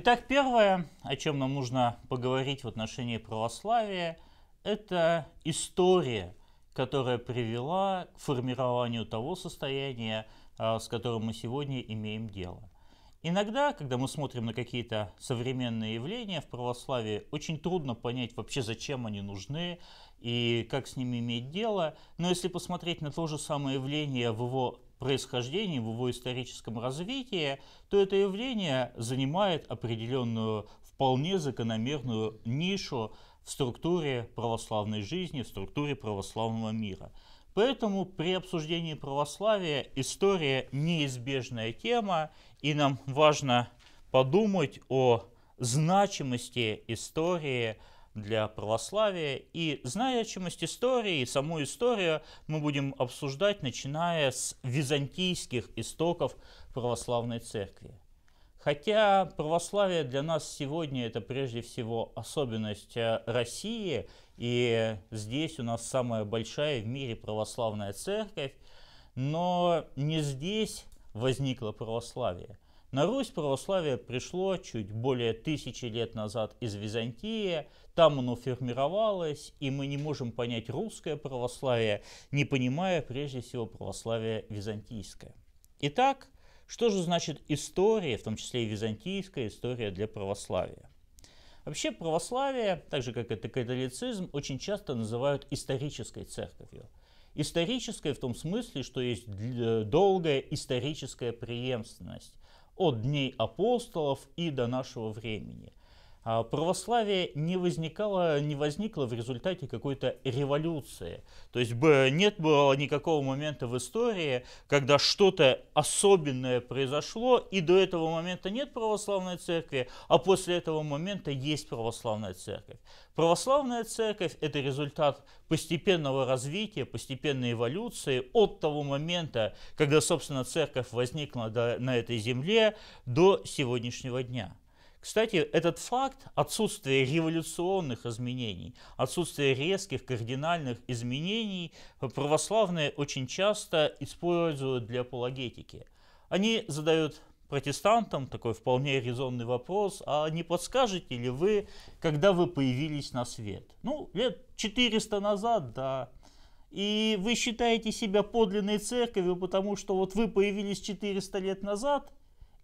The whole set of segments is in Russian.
Итак, первое, о чем нам нужно поговорить в отношении православия, это история, которая привела к формированию того состояния, а, с которым мы сегодня имеем дело. Иногда, когда мы смотрим на какие-то современные явления в православии, очень трудно понять вообще, зачем они нужны и как с ними иметь дело. Но если посмотреть на то же самое явление в его происхождении, в его историческом развитии, то это явление занимает определенную, вполне закономерную нишу в структуре православной жизни, в структуре православного мира. Поэтому при обсуждении православия история неизбежная тема, и нам важно подумать о значимости истории, для православия. И зная значимость истории, и саму историю мы будем обсуждать, начиная с византийских истоков православной церкви. Хотя православие для нас сегодня это прежде всего особенность э, России, и здесь у нас самая большая в мире православная церковь, но не здесь возникло православие – на Русь православие пришло чуть более тысячи лет назад из Византии, там оно формировалось, и мы не можем понять русское православие, не понимая прежде всего православие византийское. Итак, что же значит история, в том числе и византийская история для православия? Вообще православие, так же как это католицизм, очень часто называют исторической церковью. Исторической в том смысле, что есть долгая историческая преемственность от дней апостолов и до нашего времени. А православие не возникало, не возникло в результате какой-то революции. То есть бы нет было никакого момента в истории, когда что-то особенное произошло, и до этого момента нет православной церкви, а после этого момента есть православная церковь. Православная церковь – это результат постепенного развития, постепенной эволюции от того момента, когда, собственно, церковь возникла на этой земле, до сегодняшнего дня. Кстати, этот факт отсутствие революционных изменений, отсутствие резких кардинальных изменений православные очень часто используют для апологетики. Они задают протестантам такой вполне резонный вопрос, а не подскажете ли вы, когда вы появились на свет? Ну, лет 400 назад, да. И вы считаете себя подлинной церковью, потому что вот вы появились 400 лет назад –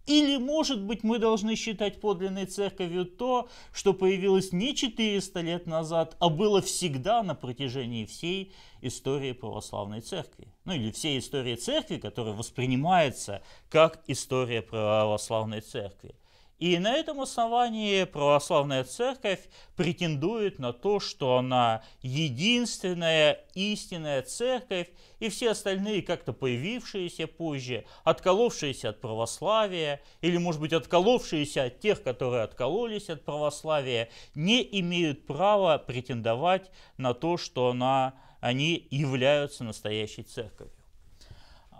или, может быть, мы должны считать подлинной церковью то, что появилось не 400 лет назад, а было всегда на протяжении всей истории православной церкви. Ну или всей истории церкви, которая воспринимается как история православной церкви. И на этом основании православная церковь претендует на то, что она единственная истинная церковь, и все остальные как-то появившиеся позже, отколовшиеся от православия, или, может быть, отколовшиеся от тех, которые откололись от православия, не имеют права претендовать на то, что она, они являются настоящей церковью.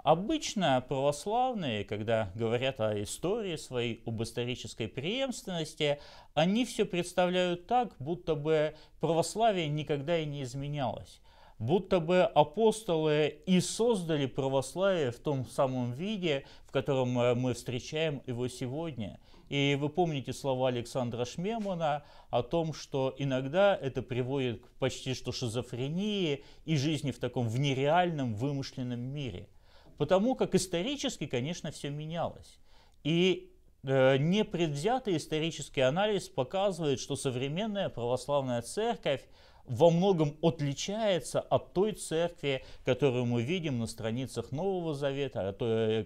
Обычно православные, когда говорят о истории своей, об исторической преемственности, они все представляют так, будто бы православие никогда и не изменялось. Будто бы апостолы и создали православие в том самом виде, в котором э, мы встречаем его сегодня. И вы помните слова Александра Шмемана о том, что иногда это приводит к почти что шизофрении и жизни в таком нереальном вымышленном мире – Потому как исторически, конечно, все менялось. И э, непредвзятый исторический анализ показывает, что современная православная церковь во многом отличается от той церкви, которую мы видим на страницах Нового Завета, о э,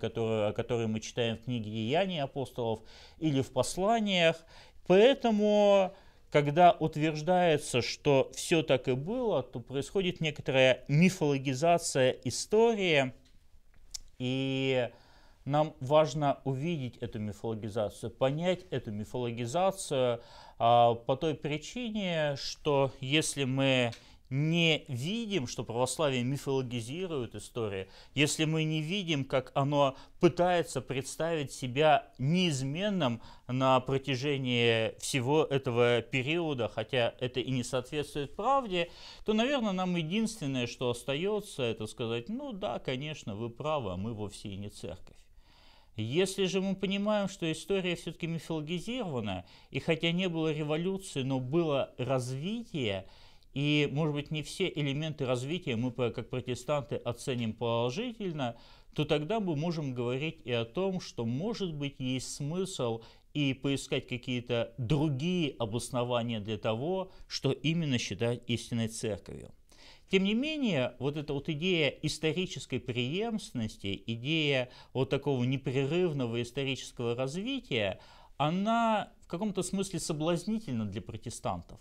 которой мы читаем в книге «Деяний апостолов» или в посланиях. Поэтому, когда утверждается, что все так и было, то происходит некоторая мифологизация истории – и нам важно увидеть эту мифологизацию, понять эту мифологизацию а, по той причине, что если мы не видим, что православие мифологизирует историю, если мы не видим, как оно пытается представить себя неизменным на протяжении всего этого периода, хотя это и не соответствует правде, то, наверное, нам единственное, что остается, это сказать, ну да, конечно, вы правы, а мы вовсе и не церковь. Если же мы понимаем, что история все-таки мифологизирована, и хотя не было революции, но было развитие, и, может быть, не все элементы развития мы как протестанты оценим положительно, то тогда мы можем говорить и о том, что, может быть, есть смысл и поискать какие-то другие обоснования для того, что именно считать истинной церковью. Тем не менее, вот эта вот идея исторической преемственности, идея вот такого непрерывного исторического развития, она в каком-то смысле соблазнительна для протестантов.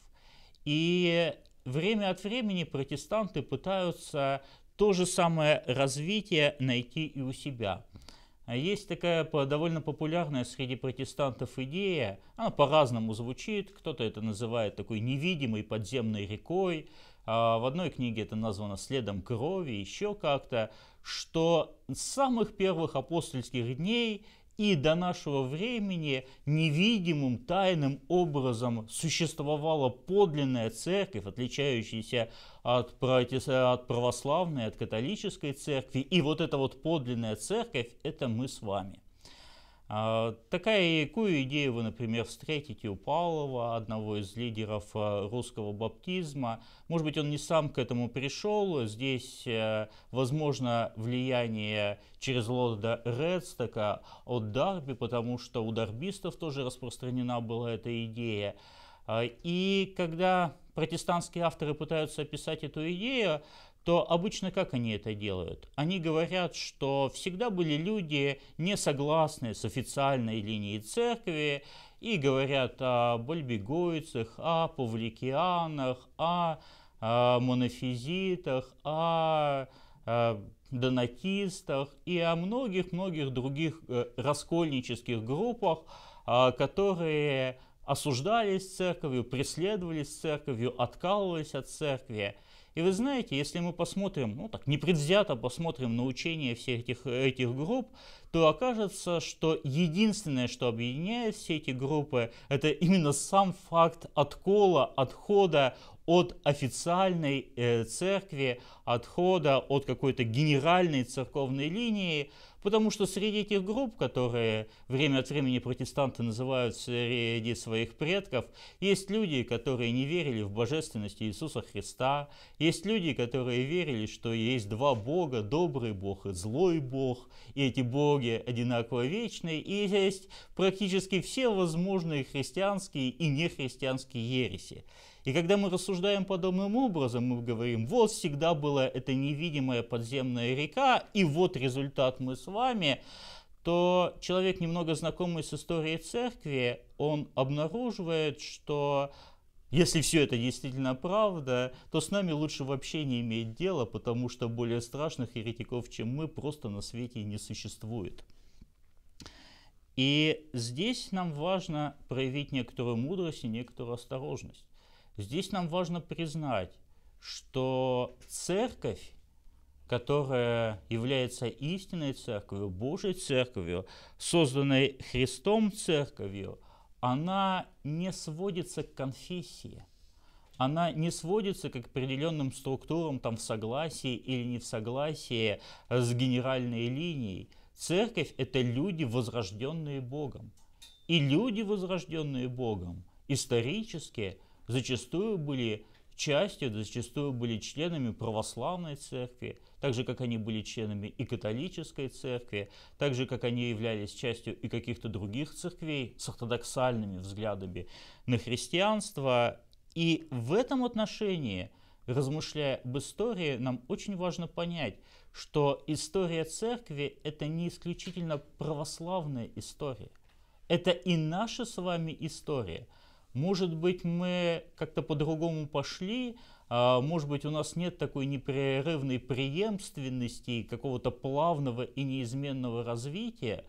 И время от времени протестанты пытаются то же самое развитие найти и у себя. А есть такая довольно популярная среди протестантов идея, она по-разному звучит, кто-то это называет такой невидимой подземной рекой, а в одной книге это названо «Следом крови», еще как-то, что с самых первых апостольских дней и до нашего времени невидимым тайным образом существовала подлинная церковь, отличающаяся от, от православной, от католической церкви. И вот эта вот подлинная церковь – это мы с вами. А, Такая, какую идею вы, например, встретите у Павлова, одного из лидеров э, русского баптизма? Может быть, он не сам к этому пришел. Здесь, э, возможно, влияние через лорда Редстока от Дарби, потому что у дарбистов тоже распространена была эта идея. А, и когда протестантские авторы пытаются описать эту идею, то обычно как они это делают? Они говорят, что всегда были люди не согласны с официальной линией церкви и говорят о бальбегойцах, о павликианах, о, о э, монофизитах, о, о э, донатистах и о многих-многих других э, раскольнических группах, которые осуждались церковью, преследовались церковью, откалывались от церкви – и вы знаете, если мы посмотрим, ну так непредвзято посмотрим на учение всех этих, этих групп, то окажется, что единственное, что объединяет все эти группы, это именно сам факт откола, отхода от официальной э, церкви, отхода от какой-то генеральной церковной линии, потому что среди этих групп, которые время от времени протестанты называют среди своих предков, есть люди, которые не верили в божественность Иисуса Христа, есть люди, которые верили, что есть два Бога, добрый Бог и злой Бог, и эти боги одинаково вечны, и есть практически все возможные христианские и нехристианские ереси. И когда мы рассуждаем подобным образом, мы говорим, вот всегда была эта невидимая подземная река, и вот результат мы с вами, то человек, немного знакомый с историей церкви, он обнаруживает, что если все это действительно правда, то с нами лучше вообще не иметь дела, потому что более страшных еретиков, чем мы, просто на свете не существует. И здесь нам важно проявить некоторую мудрость и некоторую осторожность. Здесь нам важно признать, что церковь, которая является истинной церковью, Божьей церковью, созданной Христом церковью, она не сводится к конфессии. Она не сводится к определенным структурам там, в согласии или не в согласии с генеральной линией. Церковь – это люди, возрожденные Богом. И люди, возрожденные Богом, исторически – зачастую были частью, зачастую были членами православной церкви, так же, как они были членами и католической церкви, так же, как они являлись частью и каких-то других церквей с ортодоксальными взглядами на христианство. И в этом отношении, размышляя об истории, нам очень важно понять, что история церкви – это не исключительно православная история. Это и наша с вами история – может быть, мы как-то по-другому пошли, а, может быть, у нас нет такой непрерывной преемственности и какого-то плавного и неизменного развития,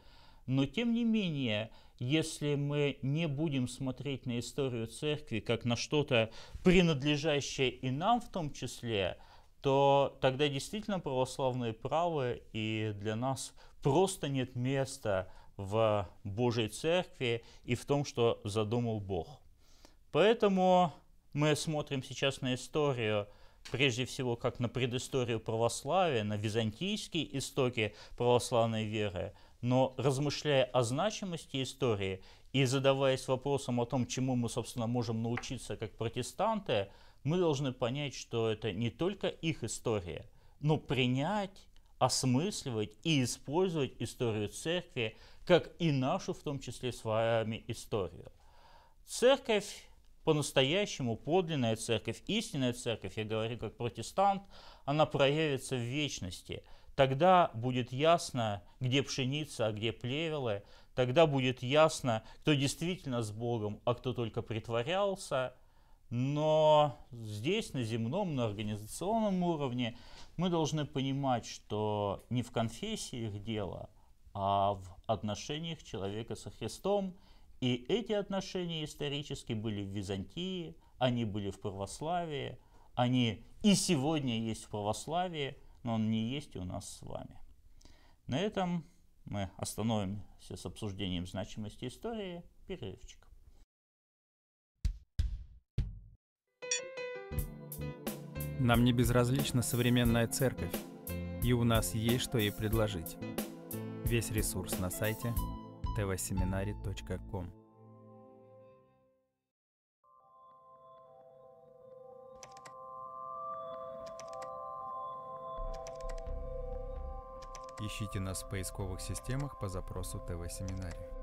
но тем не менее, если мы не будем смотреть на историю церкви как на что-то принадлежащее и нам в том числе, то тогда действительно православные правы, и для нас просто нет места в Божьей Церкви и в том, что задумал Бог. Поэтому мы смотрим сейчас на историю прежде всего как на предысторию православия, на византийские истоки православной веры, но размышляя о значимости истории и задаваясь вопросом о том, чему мы, собственно, можем научиться как протестанты, мы должны понять, что это не только их история, но принять, осмысливать и использовать историю церкви, как и нашу, в том числе с вами, историю. Церковь по-настоящему подлинная церковь, истинная церковь, я говорю как протестант, она проявится в вечности. Тогда будет ясно, где пшеница, а где плевелы. Тогда будет ясно, кто действительно с Богом, а кто только притворялся. Но здесь, на земном, на организационном уровне, мы должны понимать, что не в конфессиях дело, а в отношениях человека со Христом – и эти отношения исторически были в Византии, они были в православии, они и сегодня есть в православии, но он не есть у нас с вами. На этом мы остановимся с обсуждением значимости истории. Перерывчик. Нам не безразлична современная церковь, и у нас есть что ей предложить. Весь ресурс на сайте – tvseminari.com Ищите нас в поисковых системах по запросу ТВ-семинарий.